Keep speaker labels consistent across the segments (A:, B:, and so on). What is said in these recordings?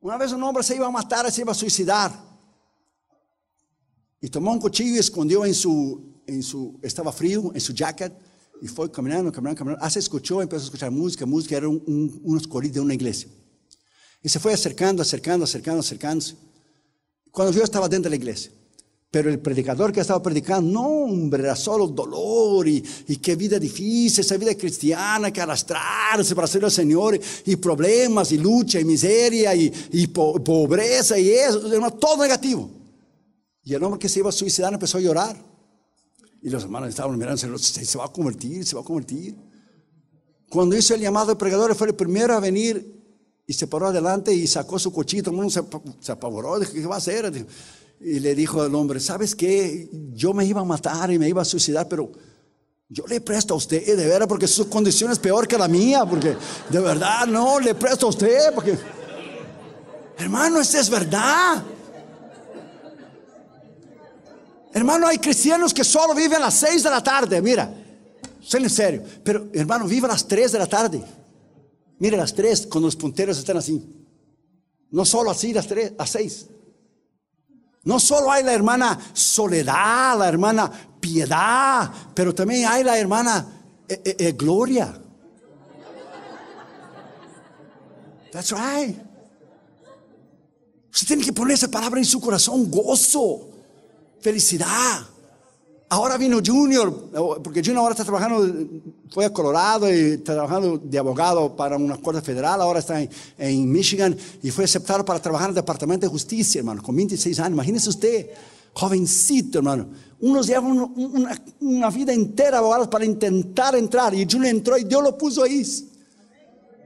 A: Una vez un hombre se iba a matar, se iba a suicidar. Y tomó un cuchillo y escondió en su, en su, estaba frío, en su jacket. Y fue caminando, caminando, caminando. Ah, se escuchó, empezó a escuchar música, música, era un, unos coritos de una iglesia. Y se fue acercando, acercando, acercando, acercándose. Cuando yo estaba dentro de la iglesia. Pero el predicador que estaba predicando, no, hombre, era solo dolor y, qué vida difícil, esa vida cristiana que arrastrarse para ser el Señor y problemas y lucha y miseria y, pobreza y eso, todo negativo. Y el hombre que se iba a suicidar empezó a llorar. Y los hermanos estaban mirando, se va a convertir, se va a convertir. Cuando hizo el llamado de predicador, fue el primero a venir y se paró adelante y sacó su cochito. El mundo se, se apavoró, dijo, ¿qué va a hacer? Dijo, y le dijo al hombre, ¿sabes qué? Yo me iba a matar y me iba a suicidar, pero yo le presto a usted, de verdad porque su condición es peor que la mía, porque de verdad no, le presto a usted, porque... Hermano, esto es verdad. Hermano, hay cristianos que solo viven a las 6 de la tarde, mira, soy en serio, pero hermano, vive a las 3 de la tarde. Mira, las 3 cuando los punteros están así. No solo así, las tres a 6. No solo hay la hermana soledad, la hermana piedad, pero también hay la hermana eh, eh, eh, gloria. That's right. Usted tiene que poner esa palabra en su corazón, gozo, felicidad. Ahora vino Junior, porque Junior ahora está trabajando fue a Colorado y trabajando de abogado para una corte federal, ahora está en, Michigan y fue aceptado para trabajar en el Departamento de Justicia, hermano, con 26 años. Imagínese usted, jovencito, hermano. Unos llevan una, una, vida entera abogados para intentar entrar y Julio entró y Dios lo puso ahí.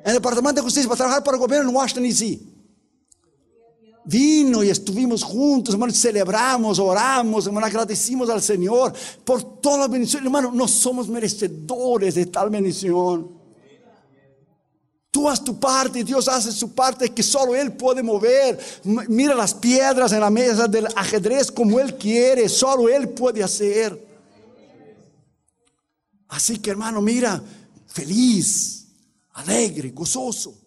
A: En el Departamento de Justicia para trabajar para el gobierno en Washington, D.C. Vino y estuvimos juntos, hermano, celebramos, oramos, hermano, agradecimos al Señor por toda la bendición. Hermano, no somos merecedores de tal bendición. Tú haz tu parte, y Dios hace su parte, que solo Él puede mover. Mira las piedras en la mesa del ajedrez como Él quiere, solo Él puede hacer. Así que hermano, mira, feliz, alegre, gozoso.